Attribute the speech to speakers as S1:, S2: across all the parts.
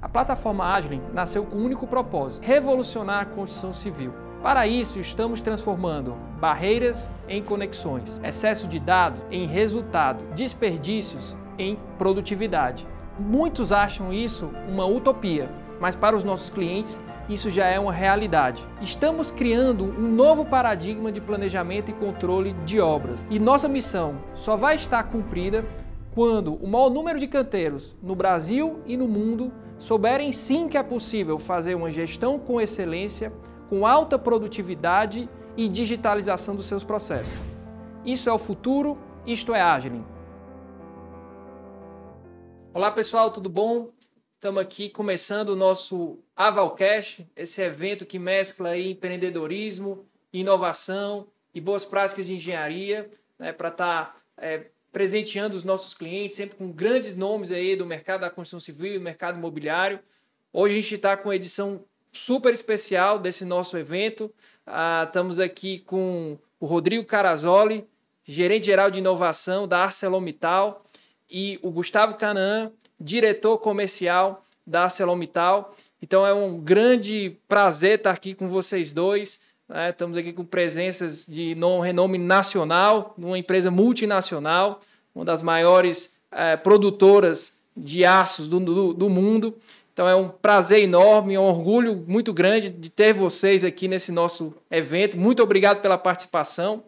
S1: A plataforma Agilin nasceu com o um único propósito: revolucionar a construção civil. Para isso, estamos transformando barreiras em conexões, excesso de dados em resultado, desperdícios em produtividade. Muitos acham isso uma utopia, mas para os nossos clientes isso já é uma realidade. Estamos criando um novo paradigma de planejamento e controle de obras, e nossa missão só vai estar cumprida quando o maior número de canteiros no Brasil e no mundo souberem sim que é possível fazer uma gestão com excelência, com alta produtividade e digitalização dos seus processos. Isso é o futuro, isto é Agilin. Olá pessoal, tudo bom? Estamos aqui começando o nosso Avalcast, esse evento que mescla aí empreendedorismo, inovação e boas práticas de engenharia, né, para estar tá, é, presenteando os nossos clientes, sempre com grandes nomes aí do mercado da construção civil, do mercado imobiliário. Hoje a gente está com a edição super especial desse nosso evento. Ah, estamos aqui com o Rodrigo Carazoli, gerente geral de inovação da ArcelorMittal, e o Gustavo Canaã, diretor comercial da ArcelorMittal. Então é um grande prazer estar aqui com vocês dois. Né? Estamos aqui com presenças de renome nacional, numa empresa multinacional, uma das maiores é, produtoras de aços do, do, do mundo. Então é um prazer enorme, é um orgulho muito grande de ter vocês aqui nesse nosso evento. Muito obrigado pela participação.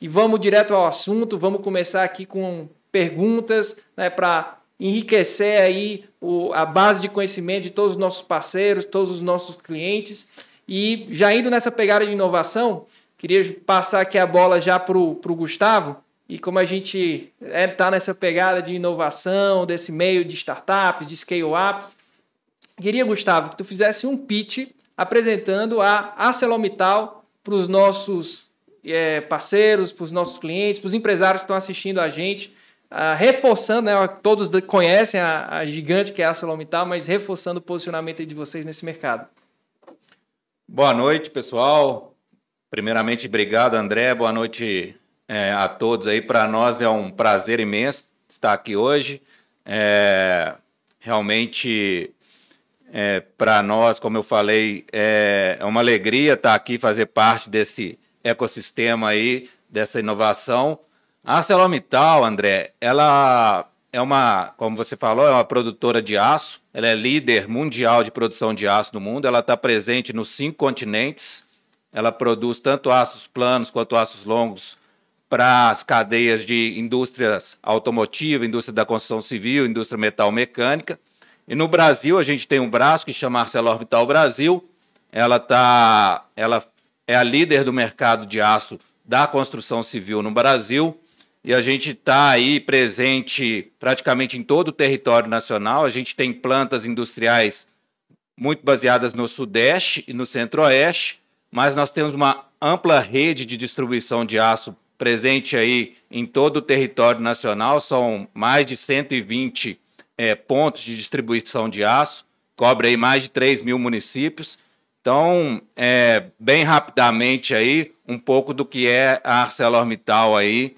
S1: E vamos direto ao assunto, vamos começar aqui com perguntas né, para enriquecer aí o, a base de conhecimento de todos os nossos parceiros, todos os nossos clientes. E já indo nessa pegada de inovação, queria passar aqui a bola já para o Gustavo. E como a gente está é, tá nessa pegada de inovação, desse meio de startups, de scale-ups, queria, Gustavo, que tu fizesse um pitch apresentando a ArcelorMittal para os nossos é, parceiros, para os nossos clientes, para os empresários que estão assistindo a gente, uh, reforçando, né, todos conhecem a, a gigante que é a ArcelorMittal, mas reforçando o posicionamento de vocês nesse mercado.
S2: Boa noite, pessoal. Primeiramente, obrigado, André. Boa noite é, a todos aí. Para nós é um prazer imenso estar aqui hoje. É, realmente, é, para nós, como eu falei, é, é, uma alegria estar aqui, fazer parte desse ecossistema aí, dessa inovação. A ArcelorMittal, André, ela é uma, como você falou, é uma produtora de aço. Ela é líder mundial de produção de aço no mundo. Ela está presente nos cinco continentes. Ela produz tanto aços planos quanto aços longos para as cadeias de indústrias automotiva, indústria da construção civil, indústria metal mecânica. E no Brasil a gente tem um braço que chama ArcelorMittal Brasil. Ela tá, ela é a líder do mercado de aço da construção civil no Brasil e a gente está aí presente praticamente em todo o território nacional. A gente tem plantas industriais muito baseadas no Sudeste e no Centro-Oeste, mas nós temos uma ampla rede de distribuição de aço presente aí em todo o território nacional. São mais de 120 é, eh, pontos de distribuição de aço, cobre aí mais de 3 mil municípios. Então, é, bem rapidamente aí, um pouco do que é a ArcelorMittal aí,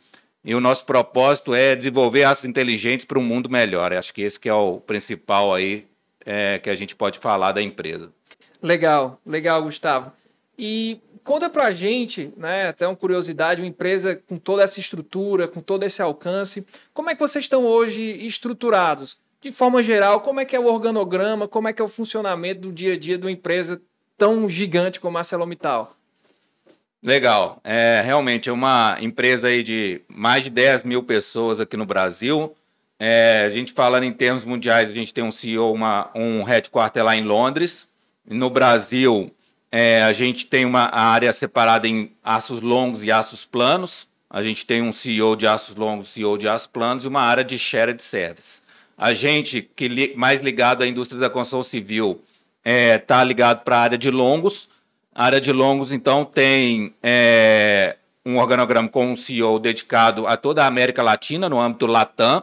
S2: e o nosso propósito é desenvolver as inteligentes para um mundo melhor. acho que esse que é o principal aí é, que a gente pode falar da empresa.
S1: Legal, legal, Gustavo. E conta pra gente, né, até uma curiosidade, uma empresa com toda essa estrutura, com todo esse alcance, como é que vocês estão hoje estruturados? De forma geral, como é que é o organograma, como é que é o funcionamento do dia a dia de uma empresa tão gigante como a Celomital?
S2: Legal. É, realmente é uma empresa aí de mais de 10 mil pessoas aqui no Brasil. É, a gente falando em termos mundiais, a gente tem um CEO, uma, um headquarter lá em Londres. No Brasil, é, a gente tem uma área separada em aços longos e aços planos. A gente tem um CEO de aços longos, CEO de aços planos e uma área de shared service. A gente, que li, mais ligado à indústria da construção civil, está é, ligado para a área de longos a área de longos, então, tem é, um organograma com um CEO dedicado a toda a América Latina, no âmbito Latam,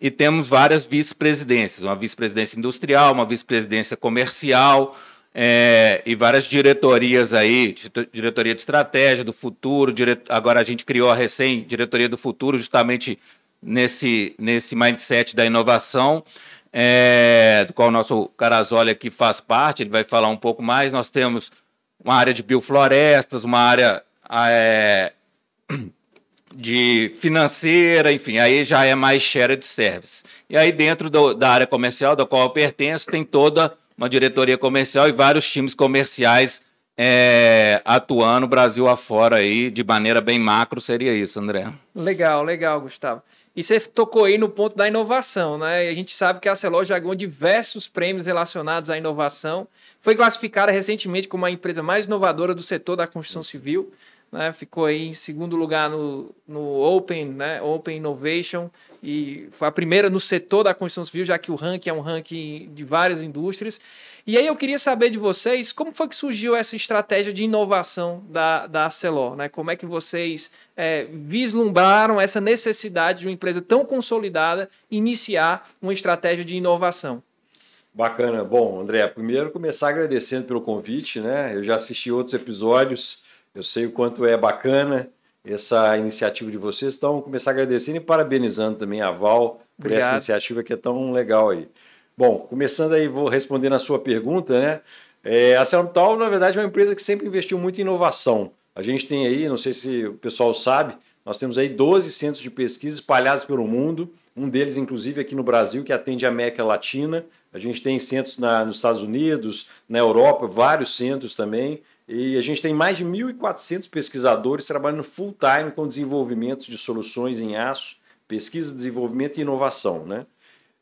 S2: e temos várias vice-presidências, uma vice-presidência industrial, uma vice-presidência comercial, é, e várias diretorias aí, diretoria de estratégia do futuro, dire... agora a gente criou a recém diretoria do futuro justamente nesse, nesse mindset da inovação, é, do qual o nosso Carazoli aqui faz parte, ele vai falar um pouco mais, nós temos uma área de bioflorestas, uma área ah, é, de financeira, enfim, aí já é mais shared service. E aí dentro do, da área comercial, da qual eu pertenço, tem toda uma diretoria comercial e vários times comerciais é, Brasil afora aí, de maneira bem macro, seria isso, André.
S1: Legal, legal, Gustavo. E você tocou aí no ponto da inovação, né? A gente sabe que a Celor já ganhou diversos prêmios relacionados à inovação. Foi classificada recentemente como a empresa mais inovadora do setor da construção civil né? Ficou aí em segundo lugar no, no Open, né? Open Innovation e foi a primeira no setor da construção civil, já que o ranking é um ranking de várias indústrias. E aí eu queria saber de vocês como foi que surgiu essa estratégia de inovação da, da Arcelor, né? Como é que vocês é, vislumbraram essa necessidade de uma empresa tão consolidada iniciar uma estratégia de inovação?
S3: Bacana. Bom, André, primeiro começar agradecendo pelo convite, né? Eu já assisti outros episódios eu sei o quanto é bacana essa iniciativa de vocês. Então, começar agradecendo e parabenizando também a Val por Obrigado. essa iniciativa que é tão legal aí. Bom, começando aí, vou responder a sua pergunta, né? É, a Celmital, na verdade, é uma empresa que sempre investiu muito em inovação. A gente tem aí, não sei se o pessoal sabe, nós temos aí 12 centros de pesquisa espalhados pelo mundo, um deles, inclusive, aqui no Brasil, que atende a América Latina. A gente tem centros na, nos Estados Unidos, na Europa, vários centros também. E a gente tem mais de 1.400 pesquisadores trabalhando full time com desenvolvimento de soluções em aço, pesquisa, desenvolvimento e inovação. Né?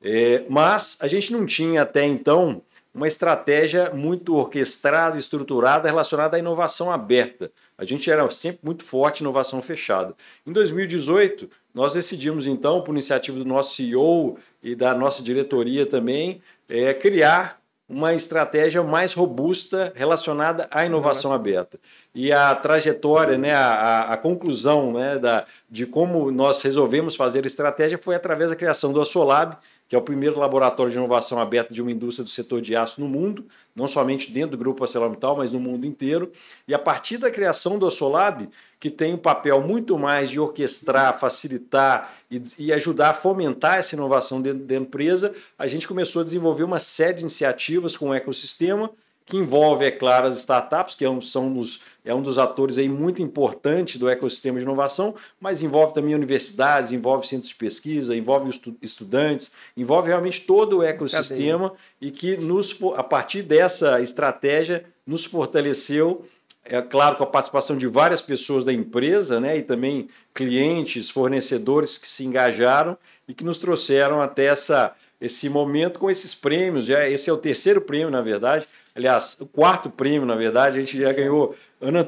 S3: É, mas a gente não tinha até então uma estratégia muito orquestrada, estruturada relacionada à inovação aberta. A gente era sempre muito forte em inovação fechada. Em 2018, nós decidimos então, por iniciativa do nosso CEO e da nossa diretoria também, é, criar uma estratégia mais robusta relacionada à inovação, aberta. E a trajetória, né, a, a, conclusão né, da, de como nós resolvemos fazer a estratégia foi através da criação do Assolab, que é o primeiro laboratório de inovação aberto de uma indústria do setor de aço no mundo, não somente dentro do grupo ArcelorMittal, mas no mundo inteiro. E a partir da criação do SOLAB, que tem um papel muito mais de orquestrar, facilitar e, e ajudar a fomentar essa inovação dentro da empresa, a gente começou a desenvolver uma série de iniciativas com o ecossistema que envolve, é claro, as startups, que é um, são dos, é um dos atores aí muito importante do ecossistema de inovação, mas envolve também universidades, envolve centros de pesquisa, envolve estu estudantes, envolve realmente todo o ecossistema Cadê? e que nos, a partir dessa estratégia nos fortaleceu é claro, com a participação de várias pessoas da empresa, né, e também clientes, fornecedores que se engajaram e que nos trouxeram até essa, esse momento com esses prêmios. Já esse é o terceiro prêmio, na verdade. Aliás, o quarto prêmio, na verdade, a gente já ganhou.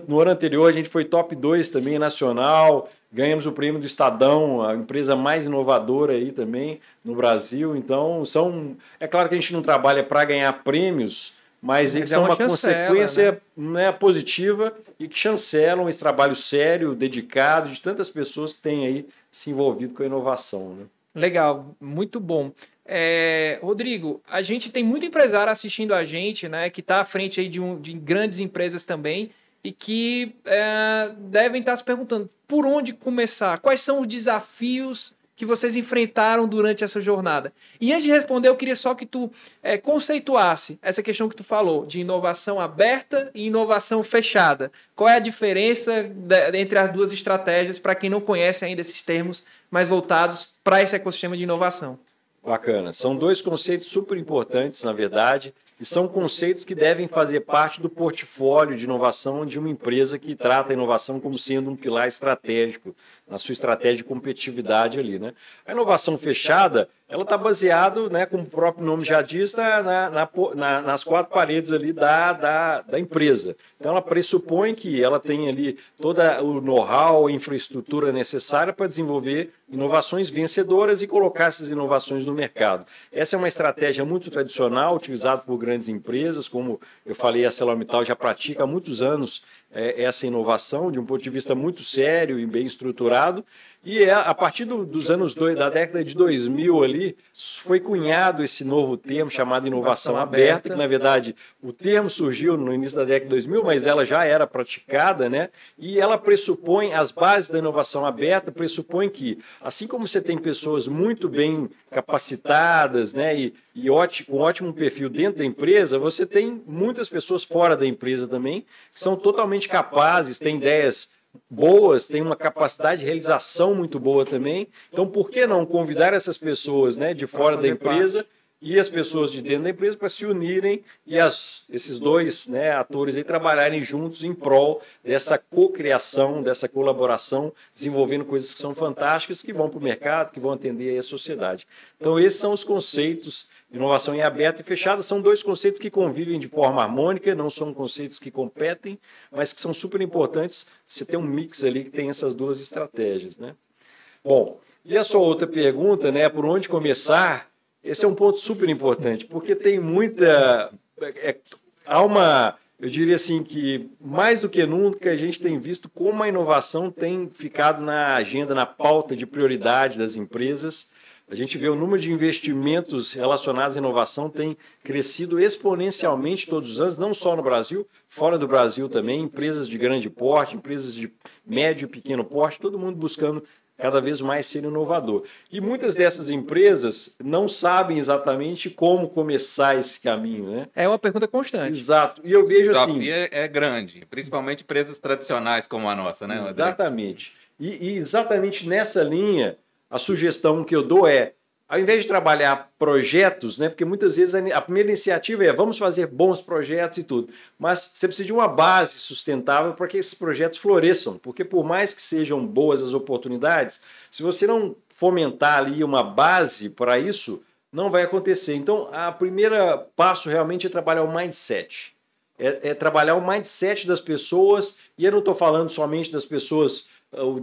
S3: No ano anterior, a gente foi top 2 também nacional. Ganhamos o prêmio do Estadão, a empresa mais inovadora aí também no Brasil. Então, são. É claro que a gente não trabalha para ganhar prêmios, mas, mas eles é são uma, uma consequência né? né? positiva e que chancelam esse trabalho sério, dedicado de tantas pessoas que têm aí se envolvido com a inovação. Né?
S1: Legal, muito bom. É, Rodrigo, a gente tem muito empresário assistindo a gente, né, que está à frente aí de, um, de grandes empresas também e que é, devem estar tá se perguntando por onde começar, quais são os desafios que vocês enfrentaram durante essa jornada. E antes de responder, eu queria só que tu é, conceituasse essa questão que tu falou de inovação aberta e inovação fechada. Qual é a diferença de, entre as duas estratégias para quem não conhece ainda esses termos mais voltados para esse ecossistema de inovação?
S3: Bacana. São dois conceitos super importantes, na verdade, e são conceitos que devem fazer parte do portfólio de inovação de uma empresa que trata a inovação como sendo um pilar estratégico na sua estratégia de competitividade ali, né? A inovação fechada, ela está baseada, né, como o próprio nome já diz, na, na, na, nas quatro paredes ali da, da, da empresa. Então, ela pressupõe que ela tem ali toda o know-how, a infraestrutura necessária para desenvolver inovações vencedoras e colocar essas inovações no mercado. Essa é uma estratégia muito tradicional, utilizada por grandes empresas, como eu falei, a Celomital já pratica há muitos anos é, essa inovação de um ponto de vista muito sério e bem estruturado e é, a partir do, dos anos dois, da década de 2000 ali, foi cunhado esse novo termo chamado inovação aberta, que na verdade o termo surgiu no início da década de 2000, mas ela já era praticada, né? E ela pressupõe as bases da inovação aberta, pressupõe que assim como você tem pessoas muito bem capacitadas, né, e, e ótimo, com ótimo perfil dentro da empresa, você tem muitas pessoas fora da empresa também que são totalmente capazes, têm ideias boas, têm uma capacidade de realização muito boa também. Então, por que não convidar essas pessoas né, de fora da empresa e as pessoas de dentro da empresa para se unirem e as, esses dois né, atores aí trabalharem juntos em prol dessa cocriação, dessa colaboração, desenvolvendo coisas que são fantásticas, que vão para o mercado, que vão atender a sociedade. Então, esses são os conceitos Inovação em aberta e fechada são dois conceitos que convivem de forma harmônica, não são conceitos que competem, mas que são super importantes. Você tem um mix ali que tem essas duas estratégias, né? Bom, e a sua outra pergunta, né? Por onde começar? Esse é um ponto super importante, porque tem muita. É, é há uma. Eu diria assim que, mais do que nunca, a gente tem visto como a inovação tem ficado na agenda, na pauta de prioridade das empresas. A gente vê o número de investimentos relacionados à inovação tem crescido exponencialmente todos os anos, não só no Brasil, fora do Brasil também, empresas de grande porte, empresas de médio e pequeno porte, todo mundo buscando cada vez mais ser inovador. E muitas dessas empresas não sabem exatamente como começar esse caminho, né? É uma pergunta
S2: constante. Exato. E eu vejo o assim. O desafio é, é grande, principalmente empresas tradicionais como a nossa, né? André?
S3: Exatamente. E, e exatamente nessa linha a sugestão que eu dou é, ao invés de trabalhar projetos, né, porque muitas vezes a primeira iniciativa é vamos fazer bons projetos e tudo, mas você precisa de uma base sustentável para que esses projetos floresçam, porque por mais que sejam boas as oportunidades, se você não fomentar ali uma base para isso, não vai acontecer. Então, a primeira passo realmente é trabalhar o mindset. É, é trabalhar o mindset das pessoas, e eu não estou falando somente das pessoas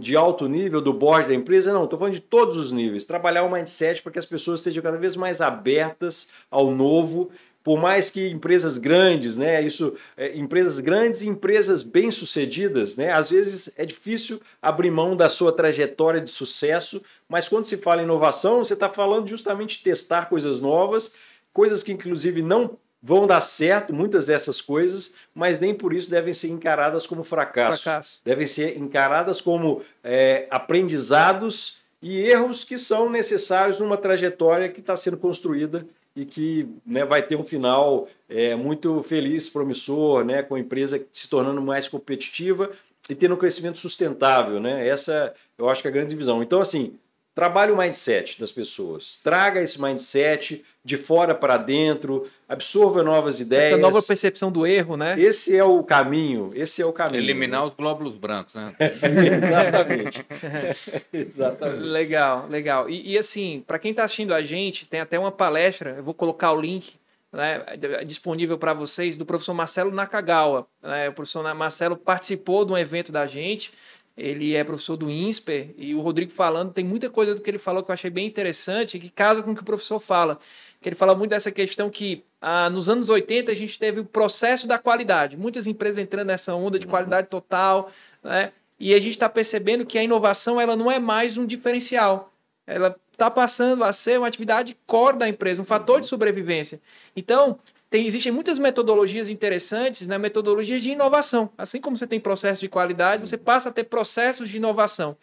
S3: de alto nível do board da empresa, não, estou falando de todos os níveis. Trabalhar o mindset para que as pessoas estejam cada vez mais abertas ao novo por mais que empresas grandes, né, isso, é, empresas grandes e empresas bem-sucedidas, né, às vezes é difícil abrir mão da sua trajetória de sucesso, mas quando se fala em inovação, você está falando justamente de testar coisas novas, coisas que inclusive não vão dar certo muitas dessas coisas, mas nem por isso devem ser encaradas como fracasso. fracasso. Devem ser encaradas como é, aprendizados e erros que são necessários numa trajetória que está sendo construída e que né, vai ter um final é, muito feliz, promissor, né, com a empresa se tornando mais competitiva e tendo um crescimento sustentável. Né? Essa eu acho que é a grande divisão. Então, assim, Trabalhe o mindset das pessoas. Traga esse mindset de fora para dentro, absorva novas ideias. Essa nova percepção do erro, né? Esse é o caminho, esse é o caminho. Eliminar né? os glóbulos brancos, né?
S2: Exatamente.
S1: Exatamente. Legal, legal. E, e assim, para quem está assistindo a gente, tem até uma palestra, eu vou colocar o link né, disponível para vocês, do professor Marcelo Nakagawa. Né? O professor Marcelo participou de um evento da gente ele é professor do INSPER, e o Rodrigo falando, tem muita coisa do que ele falou que eu achei bem interessante, que casa com o que o professor fala. Que ele fala muito dessa questão que ah, nos anos 80 a gente teve o processo da qualidade, muitas empresas entrando nessa onda de qualidade total, né? E a gente está percebendo que a inovação ela não é mais um diferencial. Ela está passando a ser uma atividade core da empresa, um fator de sobrevivência. Então, tem, existem muitas metodologias interessantes, né? metodologias de inovação. Assim como você tem processo de qualidade, você passa a ter processos de inovação.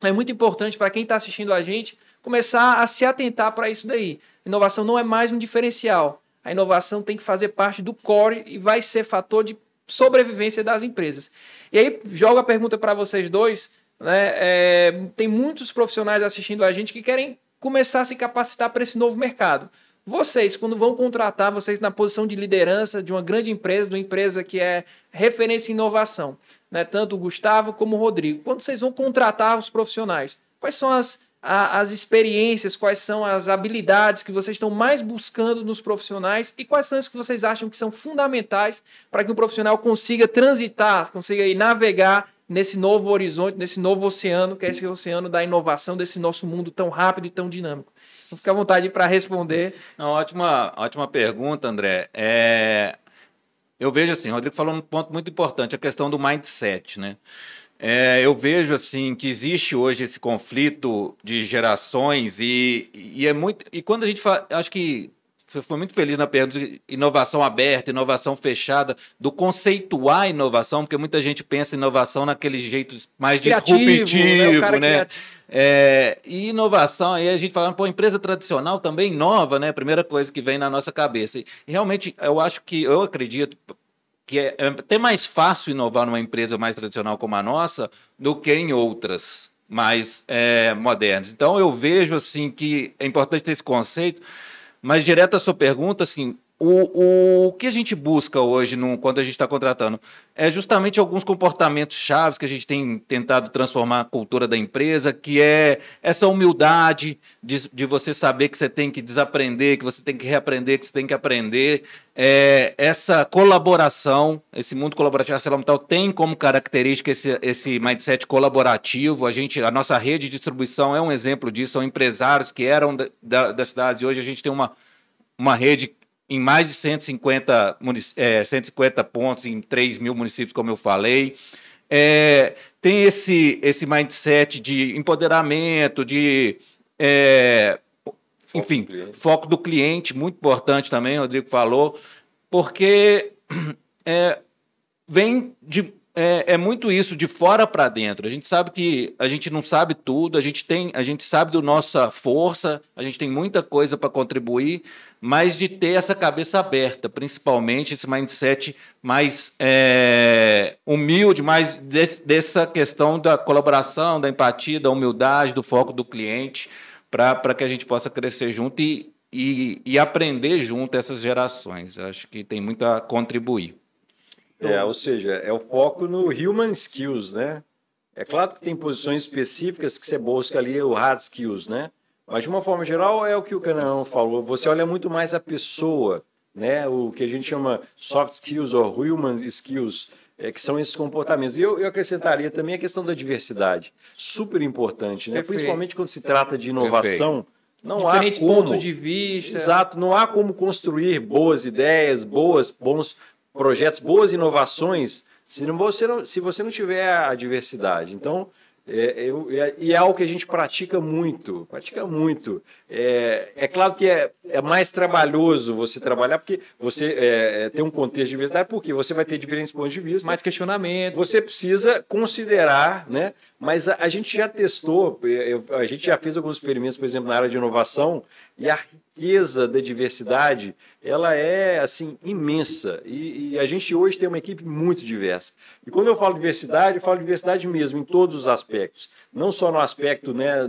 S1: É muito importante para quem está assistindo a gente começar a se atentar para isso daí. Inovação não é mais um diferencial. A inovação tem que fazer parte do core e vai ser fator de sobrevivência das empresas. E aí, jogo a pergunta para vocês dois. Né? É, tem muitos profissionais assistindo a gente que querem começar a se capacitar para esse novo mercado. Vocês, quando vão contratar, vocês na posição de liderança de uma grande empresa, de uma empresa que é referência em inovação, né? tanto o Gustavo como o Rodrigo, quando vocês vão contratar os profissionais, quais são as, a, as experiências, quais são as habilidades que vocês estão mais buscando nos profissionais e quais são as que vocês acham que são fundamentais para que um profissional consiga transitar, consiga aí, navegar nesse novo horizonte, nesse novo oceano, que é esse oceano da inovação desse nosso mundo tão rápido e tão dinâmico? fica à vontade para responder.
S2: Não, ótima, ótima pergunta, André. É, eu vejo assim, o Rodrigo falou um ponto muito importante, a questão do mindset, né? É, eu vejo assim que existe hoje esse conflito de gerações e, e é muito e quando a gente fala, acho que você foi muito feliz na pergunta de inovação aberta, inovação fechada, do conceituar inovação, porque muita gente pensa inovação naquele jeito mais criativo, né? disruptivo, né? né? É, e inovação, aí a gente fala, pô, empresa tradicional também inova, né? Primeira coisa que vem na nossa cabeça. E realmente, eu acho que, eu acredito, que é, é até mais fácil inovar numa empresa mais tradicional como a nossa do que em outras mais é, modernas. Então, eu vejo, assim, que é importante ter esse conceito, mas direto à sua pergunta, assim, o, o, que a gente busca hoje no, quando a gente está contratando é justamente alguns comportamentos chaves que a gente tem tentado transformar a cultura da empresa, que é essa humildade de, de você saber que você tem que desaprender, que você tem que reaprender, que você tem que aprender. É, essa colaboração, esse mundo colaborativo Selamital tem como característica esse, esse mindset colaborativo. A gente, a nossa rede de distribuição é um exemplo disso. São empresários que eram da, da, das cidades e hoje a gente tem uma, uma rede em mais de 150, é, 150 pontos em 3 mil municípios, como eu falei. É, tem esse, esse mindset de empoderamento, de. É, enfim, do foco do cliente, muito importante também, o Rodrigo falou, porque é, vem de é, é, muito isso de fora para dentro. A gente sabe que a gente não sabe tudo, a gente tem, a gente sabe da nossa força, a gente tem muita coisa para contribuir, mas de ter essa cabeça aberta, principalmente esse mindset mais é, humilde, mais dessa questão da colaboração, da empatia, da humildade, do foco do cliente, para que a gente possa crescer junto e, e, e aprender junto essas gerações. Eu acho que tem muito a contribuir. É, ou
S3: seja, é o foco no human skills, né? É claro que tem posições específicas que você busca ali o hard skills, né? Mas de uma forma geral é o que o Canaão falou. Você olha muito mais a pessoa, né? O que a gente chama soft skills ou human skills, é, que são esses comportamentos. E eu, eu acrescentaria também a questão da diversidade, super importante, né? Principalmente quando se trata de inovação.
S1: Não há como, pontos de vista. Exato,
S3: não há como construir boas ideias, boas, bons projetos, boas inovações, se, não, você, não, se você não tiver a diversidade. Então, é, eu, é, e é algo que a gente pratica muito, pratica muito. É, é claro que é, é mais trabalhoso você trabalhar, porque você é, é, tem um contexto de diversidade, porque você vai ter diferentes pontos de vista. Mais questionamento. Você precisa considerar, né? Mas a, a gente já testou, eu, a gente já fez alguns experimentos, por exemplo, na área de inovação, e a riqueza da diversidade, ela é, assim, imensa. E, e a gente hoje tem uma equipe muito diversa. E quando eu falo diversidade, eu falo diversidade mesmo, em todos os aspectos. Não só no aspecto né,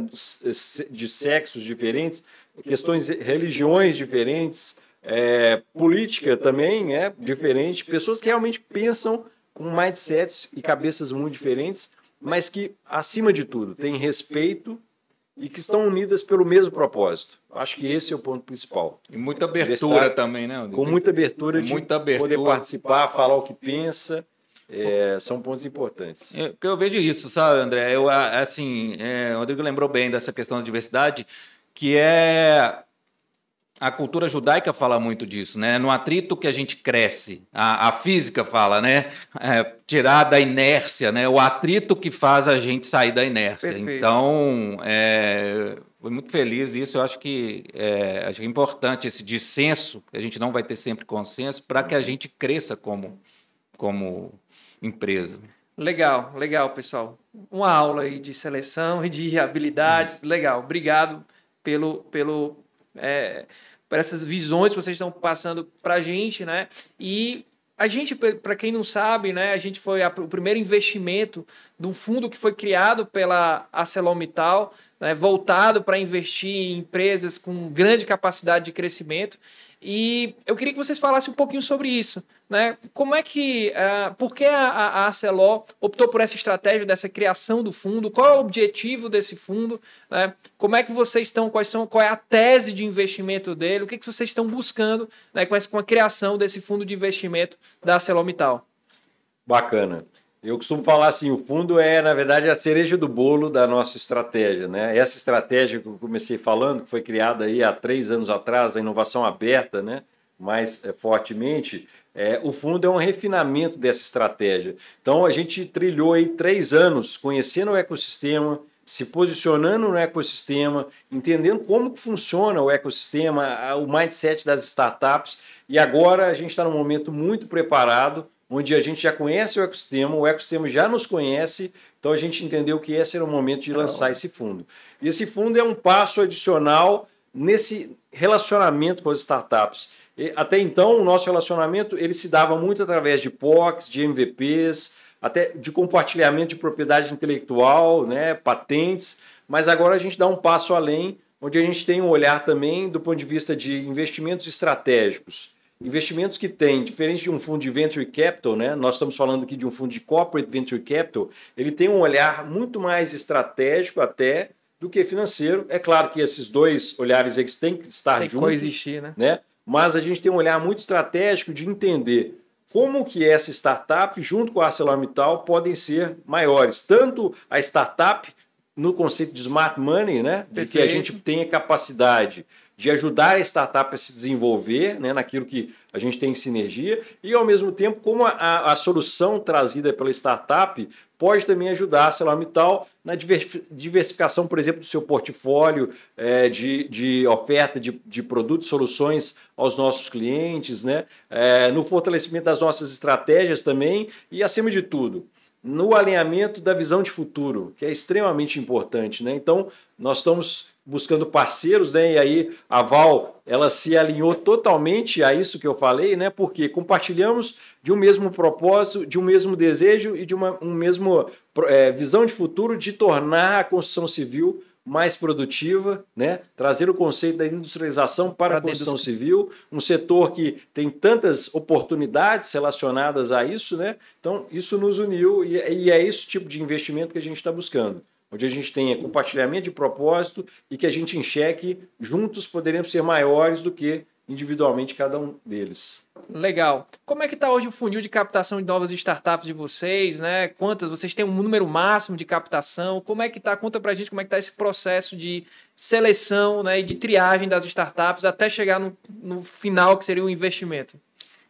S3: de sexos diferentes, diferentes, questões, religiões diferentes, é, política também é diferente, pessoas que realmente pensam com mindsets e cabeças muito diferentes, mas que, acima de tudo, têm respeito e que estão unidas pelo mesmo propósito. Acho que esse é o ponto principal. E muita
S2: abertura também, né? Com muita abertura de muita
S3: abertura. poder participar, falar o que pensa. É, são pontos importantes. É,
S2: eu, eu vejo é isso, sabe, André? Eu, assim, é, o Rodrigo lembrou bem dessa questão da diversidade que é a cultura judaica fala muito disso, né? No atrito que a gente cresce, a, a física fala, né? É, tirar da inércia, né? O atrito que faz a gente sair da inércia. Perfeito. Então, é, fui muito feliz isso. Eu acho que é, acho é importante esse dissenso. A gente não vai ter sempre consenso para que a uhum. gente cresça como como empresa.
S1: Legal, legal, pessoal. Uma aula aí de seleção e de habilidades. Uhum. Legal, obrigado pelo, pelo, é, por essas visões que vocês estão passando para a gente, né? E a gente, para quem não sabe, né, a gente foi a, o primeiro investimento de um fundo que foi criado pela ArcelorMittal, né, voltado para investir em empresas com grande capacidade de crescimento. E eu queria que vocês falassem um pouquinho sobre isso. Né? Como é que. Uh, por que a, a optou por essa estratégia dessa criação do fundo? Qual é o objetivo desse fundo? Né? Como é que vocês estão, quais são, qual é a tese de investimento dele? O que, que vocês estão buscando né, com, essa, com a criação desse fundo de investimento da ArcelorMittal?
S3: Bacana. Eu costumo falar assim, o fundo é, na verdade, a cereja do bolo da nossa estratégia. Né? Essa estratégia que eu comecei falando, que foi criada aí há três anos atrás, a inovação aberta, né? mais é, fortemente, é, o fundo é um refinamento dessa estratégia. Então, a gente trilhou aí três anos conhecendo o ecossistema, se posicionando no ecossistema, entendendo como funciona o ecossistema, o mindset das startups, e agora a gente está num momento muito preparado onde a gente já conhece o ecossistema, o ecossistema já nos conhece, então a gente entendeu que esse era o momento de tá lançar esse fundo. E esse fundo é um passo adicional nesse relacionamento com as startups. E até então, o nosso relacionamento ele se dava muito através de POCs, de MVPs, até de compartilhamento de propriedade intelectual, né, patentes, mas agora a gente dá um passo além, onde a gente tem um olhar também do ponto de vista de investimentos estratégicos. Investimentos que têm, diferente de um fundo de venture capital, né? Nós estamos falando aqui de um fundo de corporate venture capital, ele tem um olhar muito mais estratégico até do que financeiro. É claro que esses dois olhares eles têm que estar tem juntos, coexistir, né? né? Mas a gente tem um olhar muito estratégico de entender como que essa startup junto com a ArcelorMittal podem ser maiores, tanto a startup no conceito de smart money, né, de Perfeito. que a gente tenha capacidade de ajudar a startup a se desenvolver né, naquilo que a gente tem em sinergia e, ao mesmo tempo, como a, a, a solução trazida pela startup pode também ajudar a Celamital na diversificação, por exemplo, do seu portfólio é, de, de oferta de, de produtos, soluções aos nossos clientes, né, é, no fortalecimento das nossas estratégias também e, acima de tudo, no alinhamento da visão de futuro, que é extremamente importante. Né? Então, nós estamos buscando parceiros, né? e aí a Val ela se alinhou totalmente a isso que eu falei, né? porque compartilhamos de um mesmo propósito, de um mesmo desejo e de uma um mesmo é, visão de futuro de tornar a construção civil mais produtiva, né? trazer o conceito da industrialização para, a construção civil, um setor que tem tantas oportunidades relacionadas a isso. Né? Então, isso nos uniu e, é, e é esse tipo de investimento que a gente está buscando onde a gente tenha compartilhamento de propósito e que a gente enxergue juntos poderemos ser maiores do que individualmente cada um deles.
S1: Legal. Como é que está hoje o funil de captação de novas startups de vocês, né? Quantas? Vocês têm um número máximo de captação? Como é que está? Conta para a gente como é que está esse processo de seleção né, e de triagem das startups até chegar no, no final que seria o investimento.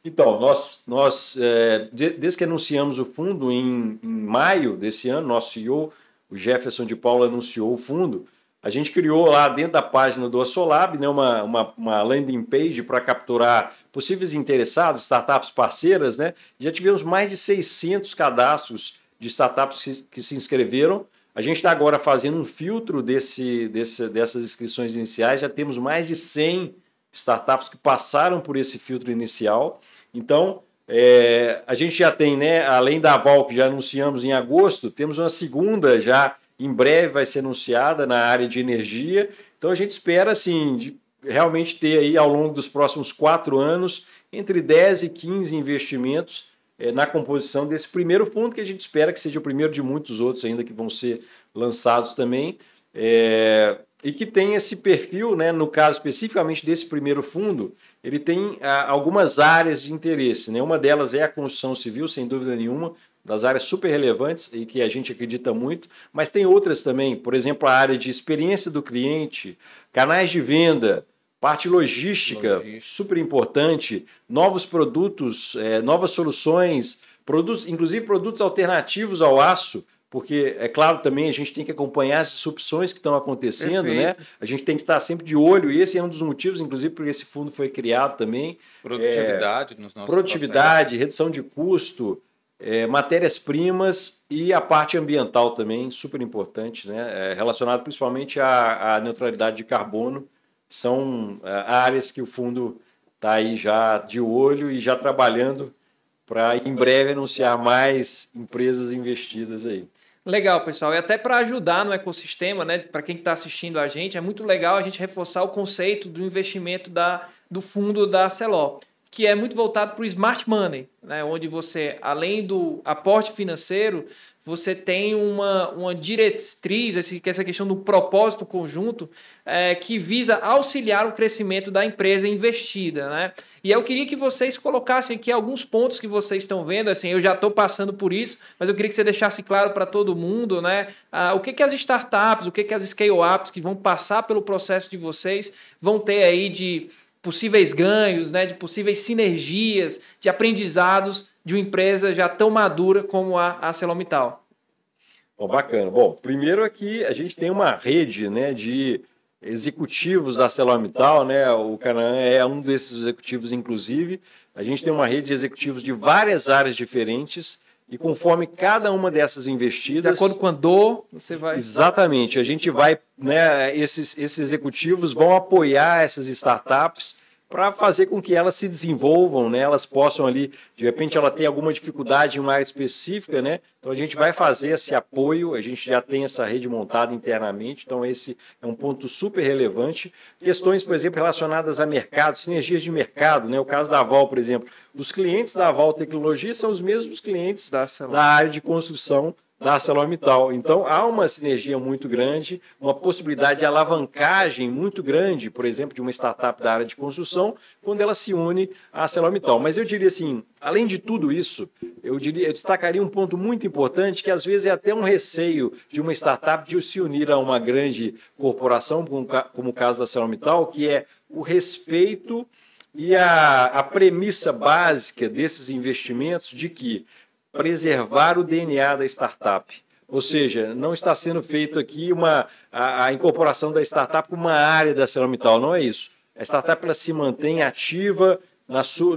S3: Então, nós, nós é, desde que anunciamos o fundo em, em maio desse ano, nosso CEO, o Jefferson de Paula, anunciou o fundo. A gente criou lá dentro da página do Assolab né, uma, uma, uma landing page para capturar possíveis interessados, startups parceiras. Né? Já tivemos mais de 600 cadastros de startups que, que se inscreveram. A gente está agora fazendo um filtro desse, desse, dessas inscrições iniciais. Já temos mais de 100 startups que passaram por esse filtro inicial. Então, é, a gente já tem, né, além da Val, que já anunciamos em agosto, temos uma segunda já em breve vai ser anunciada na área de energia. Então a gente espera assim realmente ter aí ao longo dos próximos quatro anos entre 10 e 15 investimentos é, na composição desse primeiro fundo que a gente espera que seja o primeiro de muitos outros ainda que vão ser lançados também é, e que tem esse perfil, né, no caso especificamente desse primeiro fundo, ele tem a, ah, algumas áreas de interesse. Né? Uma delas é a construção civil, sem dúvida nenhuma, das áreas super relevantes e que a gente acredita muito, mas tem outras também, por exemplo, a área de experiência do cliente, canais de venda, parte logística, logística. super importante, novos produtos, é, novas soluções, produtos, inclusive produtos alternativos ao aço, porque é claro também a gente tem que acompanhar as disrupções que estão acontecendo, né? Perfeito. né? A gente tem que estar sempre de olho e esse é um dos motivos, inclusive, porque esse fundo foi criado também. É, produtividade é, nos nossos Produtividade, processos. redução de custo, é, matérias-primas e a parte ambiental também, super importante, né? É, relacionado principalmente à, à, neutralidade de carbono, são é, áreas que o fundo está aí já de olho e já trabalhando para em breve anunciar mais empresas investidas aí.
S1: Legal, pessoal. E até para ajudar no ecossistema, né? Para quem está assistindo a gente, é muito legal a gente reforçar o conceito do investimento da, do fundo da Celó que é muito voltado para o smart money, né? onde você, além do aporte financeiro, você tem uma, uma diretriz, é essa questão do propósito conjunto, é, que visa auxiliar o crescimento da empresa investida. Né? E eu queria que vocês colocassem aqui alguns pontos que vocês estão vendo, assim, eu já estou passando por isso, mas eu queria que você deixasse claro para todo mundo né, ah, o que, que as startups, o que, que as scale-ups que vão passar pelo processo de vocês vão ter aí de possíveis ganhos, né, de possíveis sinergias, de aprendizados de uma empresa já tão madura como a ArcelorMittal?
S3: Bom, bacana. Bom, primeiro aqui é a gente tem uma rede né, de executivos da ArcelorMittal, né? O Canaã é um desses executivos, inclusive. A gente tem uma rede de executivos de várias áreas diferentes e conforme cada uma dessas investidas. De acordo com
S1: a dor, você vai.
S3: Exatamente. A gente vai. Né, esses, esses executivos vão apoiar essas startups para fazer com que elas se desenvolvam, né? Elas possam ali, de repente ela tem alguma dificuldade em uma área específica, né? Então a gente vai fazer esse apoio, a gente já tem essa rede montada internamente, então esse é um ponto super relevante. Questões, por exemplo, relacionadas a mercado, sinergias de mercado, né? O caso da Aval, por exemplo, os clientes da Aval Tecnologia são os mesmos clientes da área de construção da ArcelorMittal. Então, há uma sinergia muito grande, uma possibilidade de alavancagem muito grande, por exemplo, de uma startup da área de construção, quando ela se une à ArcelorMittal. Mas eu diria assim, além de tudo isso, eu, diria, eu destacaria um ponto muito importante, que às vezes é até um receio de uma startup de se unir a uma grande corporação, como o caso da ArcelorMittal, que é o respeito e a, a premissa básica desses investimentos de que preservar o DNA da startup. Ou seja, não está sendo feito aqui uma, a, a incorporação da startup para uma área da Ceramital, não é isso. A startup ela se mantém ativa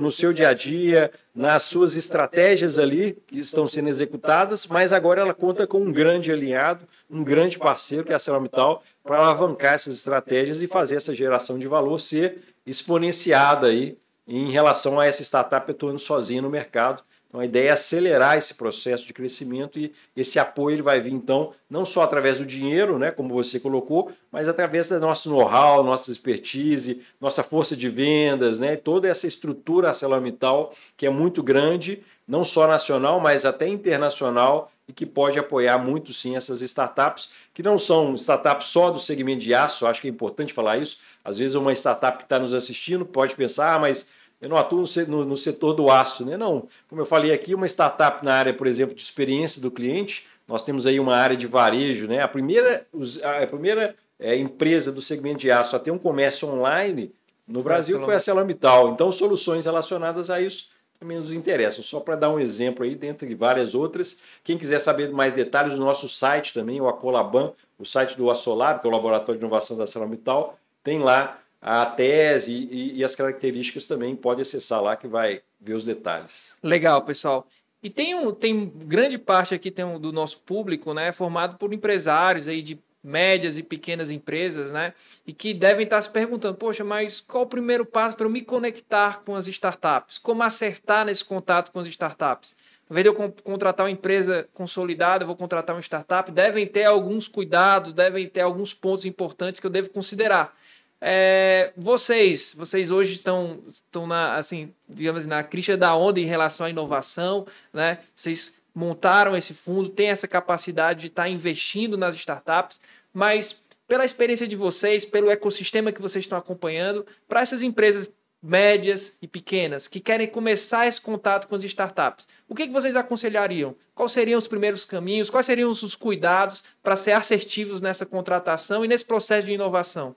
S3: no seu dia a dia, nas suas estratégias ali que estão sendo executadas, mas agora ela conta com um grande aliado, um grande parceiro, que é a Ceramital, para alavancar essas estratégias e fazer essa geração de valor ser exponenciada aí em relação a essa startup atuando sozinha no mercado então a ideia é acelerar esse processo de crescimento e esse apoio ele vai vir então não só através do dinheiro, né, como você colocou, mas através do nosso know-how, nossa expertise, nossa força de vendas, né, toda essa estrutura ArcelorMittal que é muito grande, não só nacional, mas até internacional e que pode apoiar muito sim essas startups, que não são startups só do segmento de aço, acho que é importante falar isso. Às vezes uma startup que está nos assistindo pode pensar, ah, mas eu não atuo no, setor do aço, né? Não. Como eu falei aqui, uma startup na área, por exemplo, de experiência do cliente, nós temos aí uma área de varejo, né? A primeira, a primeira é, empresa do segmento de aço a ter um comércio online no Brasil foi a Celomital. Então, soluções relacionadas a isso também nos interessam. Só para dar um exemplo aí, dentre várias outras. Quem quiser saber mais detalhes, o nosso site também, o Acolaban, o site do Assolab, que é o Laboratório de Inovação da Celomital, tem lá a tese e, e, as características também pode acessar lá que vai ver os detalhes.
S1: Legal, pessoal. E tem, um, tem grande parte aqui tem um, do nosso público, né, é formado por empresários aí de médias e pequenas empresas, né? E que devem estar se perguntando: poxa, mas qual o primeiro passo para eu me conectar com as startups? Como acertar nesse contato com as startups? Ao invés de eu contratar uma empresa consolidada, eu vou contratar uma startup. Devem ter alguns cuidados, devem ter alguns pontos importantes que eu devo considerar. É, vocês, vocês hoje estão, estão na, assim, digamos na crista da onda em relação à inovação, né? Vocês montaram esse fundo, tem essa capacidade de estar tá investindo nas startups, mas pela experiência de vocês, pelo ecossistema que vocês estão acompanhando, para essas empresas médias e pequenas que querem começar esse contato com as startups, o que, que vocês aconselhariam? Quais seriam os primeiros caminhos? Quais seriam os cuidados para ser assertivos nessa contratação e nesse processo de inovação?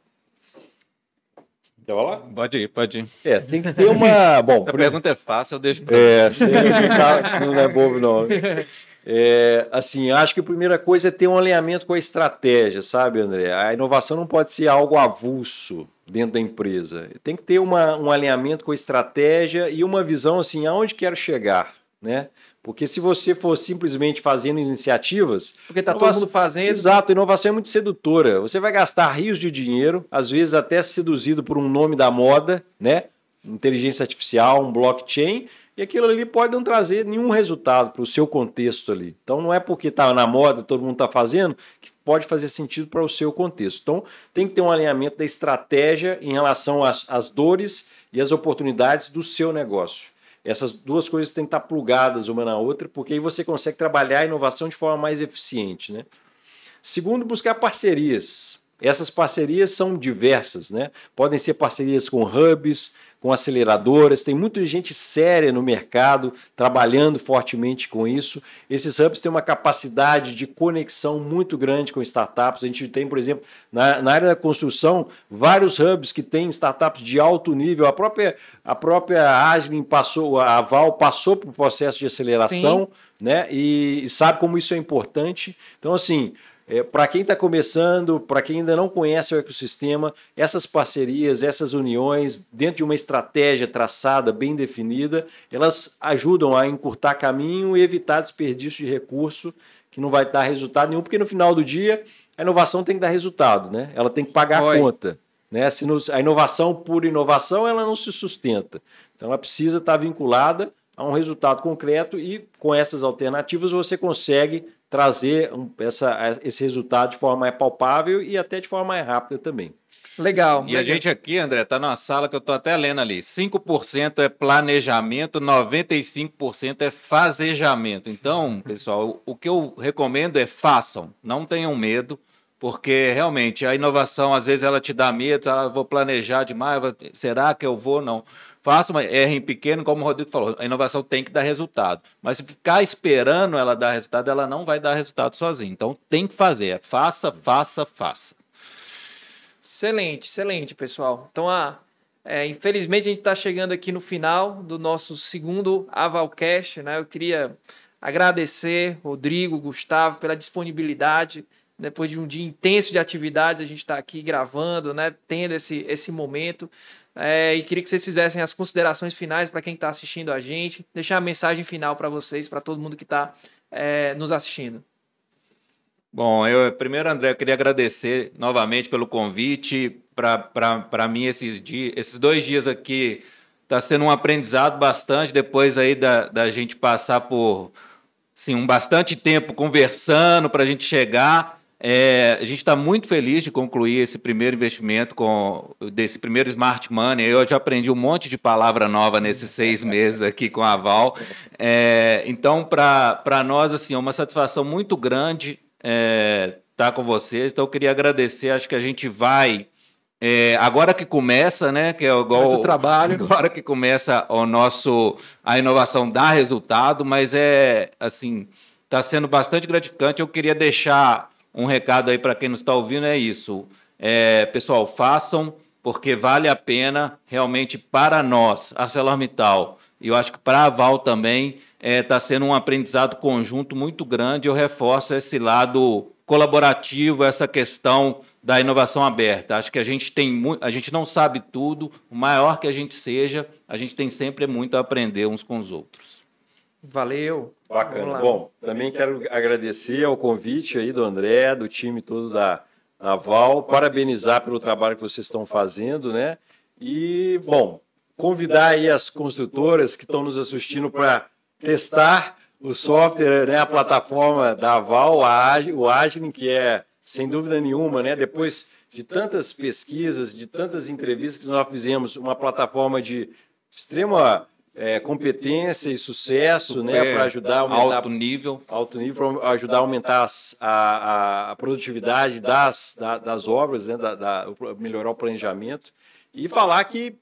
S2: Quer falar? Pode ir, pode ir. É, tem que ter uma. Bom, a pergunta é fácil, eu deixo para É, sim,
S3: não é bobo, não. É, assim, acho que a primeira coisa é ter um alinhamento com a estratégia, sabe, André? A inovação não pode ser algo avulso dentro da empresa. Tem que ter uma, um alinhamento com a estratégia e uma visão assim, aonde quero chegar, né? Porque se você for simplesmente fazendo iniciativas. Porque está todo mundo fazendo. Exato, inovação é muito sedutora. Você vai gastar rios de dinheiro, às vezes até seduzido por um nome da moda, né? Inteligência artificial, um blockchain, e aquilo ali pode não trazer nenhum resultado para o seu contexto ali. Então não é porque está na moda, todo mundo está fazendo, que pode fazer sentido para o seu contexto. Então tem que ter um alinhamento da estratégia em relação às, às dores e às oportunidades do seu negócio essas duas coisas têm que estar plugadas uma na outra, porque aí você consegue trabalhar a inovação de forma mais eficiente. Né? Segundo, buscar parcerias. Essas parcerias são diversas, né? Podem ser parcerias com hubs, com aceleradoras, tem muita gente séria no mercado trabalhando fortemente com isso. Esses hubs têm uma capacidade de conexão muito grande com startups. A gente tem, por exemplo, na, na área da construção, vários hubs que têm startups de alto nível. A própria, a própria Agilin passou, a Val passou por processo de aceleração, Sim. né? E, e sabe como isso é importante. Então, assim, é, para quem está começando, para quem ainda não conhece o ecossistema, essas parcerias, essas uniões, dentro de uma estratégia traçada, bem definida, elas ajudam a encurtar caminho e evitar desperdício de recurso que não vai dar resultado nenhum, porque no final do dia a inovação tem que dar resultado, né? Ela tem que pagar Oi. a conta. Né? Se a inovação por inovação ela não se sustenta. Então ela precisa estar tá vinculada a um resultado concreto e com essas alternativas você consegue trazer essa, esse resultado de forma mais palpável e até de forma mais rápida também.
S2: Legal. E legal. a gente aqui, André, está numa sala que eu estou até lendo ali. 5% é planejamento, 95% é fazejamento. Então, pessoal, o que eu recomendo é façam, não tenham medo, porque realmente a inovação, às vezes, ela te dá medo, ela, ah, vou planejar demais, será que eu vou? Não faça uma erra em pequeno, como o Rodrigo falou, a inovação tem que dar resultado. Mas se ficar esperando ela dar resultado, ela não vai dar resultado sozinha. Então tem que fazer. É
S1: faça, faça, faça. Excelente, excelente, pessoal. Então, ah, é, infelizmente, a gente está chegando aqui no final do nosso segundo Avalcast. Né? Eu queria agradecer, Rodrigo, Gustavo, pela disponibilidade depois de um dia intenso de atividades, a gente está aqui gravando, né, tendo esse, esse momento. É, e queria que vocês fizessem as considerações finais para quem está assistindo a gente, deixar a mensagem final para vocês, para todo mundo que está é, nos assistindo.
S2: Bom, eu primeiro, André, eu queria agradecer novamente pelo convite. Para mim, esses, dias, esses dois dias aqui está sendo um aprendizado bastante depois aí da, da gente passar por assim, um bastante tempo conversando para a gente chegar é, a gente está muito feliz de concluir esse primeiro investimento com desse primeiro smart money. Eu já aprendi um monte de palavra nova nesses seis meses aqui com a Val. É, então, para nós, assim, é uma satisfação muito grande estar é, tá com vocês. Então, eu queria agradecer. Acho que a gente vai é, agora que começa, né? Que é igual o trabalho. Agora que começa o nosso a inovação dá resultado, mas é assim está sendo bastante gratificante. Eu queria deixar um recado aí para quem nos está ouvindo é isso. É, pessoal, façam, porque vale a pena realmente para nós, ArcelorMittal, e eu acho que para a Val também, está é, tá sendo um aprendizado conjunto muito grande. Eu reforço esse lado colaborativo, essa questão da inovação aberta. Acho que a gente tem muito, a gente não sabe tudo, o maior que a gente seja, a gente tem sempre muito a aprender uns com os outros.
S1: Valeu. Bacana. Bom,
S3: também quero agradecer ao convite aí do André, do time todo da Naval, parabenizar pelo trabalho que vocês estão fazendo, né? E, bom, convidar aí as construtoras que estão nos assistindo para testar o software, né, a plataforma da Aval, o Agilin, que é, sem dúvida nenhuma, né, depois de tantas pesquisas, de tantas entrevistas que nós fizemos, uma plataforma de extrema é, competência e sucesso, né, para ajudar a aumentar alto nível, alto nível para ajudar a aumentar as, a, a, produtividade das, da, das obras, né, da, da, melhorar o planejamento e falar que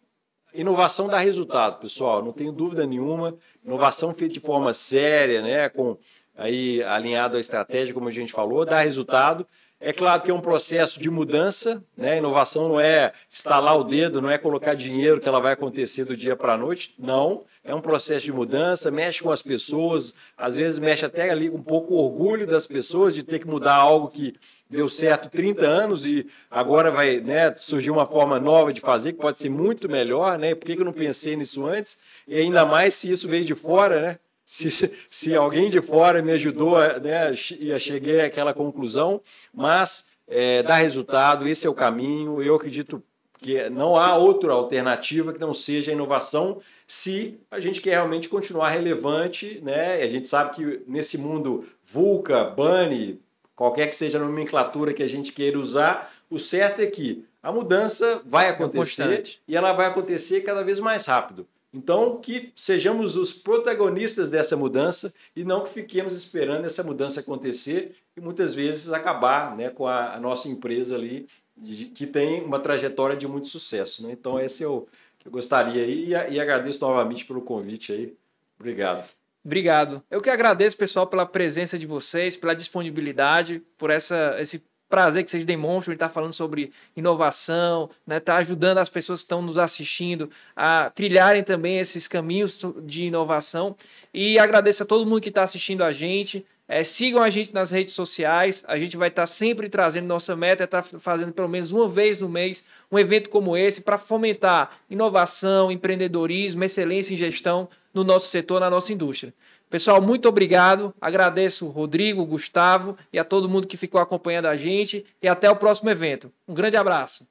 S3: inovação dá resultado, pessoal. Não tenho dúvida nenhuma. Inovação feita de forma séria, né, com aí alinhado à estratégia, como a gente falou, dá resultado é claro que é um processo de mudança, né? Inovação não é estalar o dedo, não é colocar dinheiro que ela vai acontecer do dia para a noite. Não, é um processo de mudança, mexe com as pessoas, às vezes mexe até ali um pouco o orgulho das pessoas de ter que mudar algo que deu certo 30 anos e agora vai né, surgir uma forma nova de fazer que pode ser muito melhor, né? Por que eu não pensei nisso antes? E ainda mais se isso veio de fora, né? se, se alguém de fora me ajudou né, e cheguei àquela conclusão, mas é, dá resultado, esse é o caminho. Eu acredito que não há outra alternativa que não seja a inovação se a gente quer realmente continuar relevante. Né? E a gente sabe que nesse mundo VUCA, BANI, qualquer que seja a nomenclatura que a gente queira usar, o certo é que a mudança vai é acontecer é e ela vai acontecer cada vez mais rápido. Então, que sejamos os protagonistas dessa mudança e não que fiquemos esperando essa mudança acontecer e muitas vezes acabar né, com a, a nossa empresa ali, de, que tem uma trajetória de muito sucesso. Né? Então, esse é o que eu gostaria e, e agradeço novamente pelo convite aí. Obrigado.
S1: Obrigado. Eu que agradeço, pessoal, pela presença de vocês, pela disponibilidade, por essa, esse prazer que vocês demonstram em estar falando sobre inovação, né? Tá ajudando as pessoas que estão nos assistindo a trilharem também esses caminhos de inovação. E agradeço a todo mundo que está assistindo a gente. É, sigam a gente nas redes sociais. A gente vai estar tá sempre trazendo nossa meta, é estar tá fazendo pelo menos uma vez no mês um evento como esse para fomentar inovação, empreendedorismo, excelência em gestão no nosso setor, na nossa indústria. Pessoal, muito obrigado. Agradeço o Rodrigo, o Gustavo e a todo mundo que ficou acompanhando a gente. E até o próximo evento. Um grande abraço.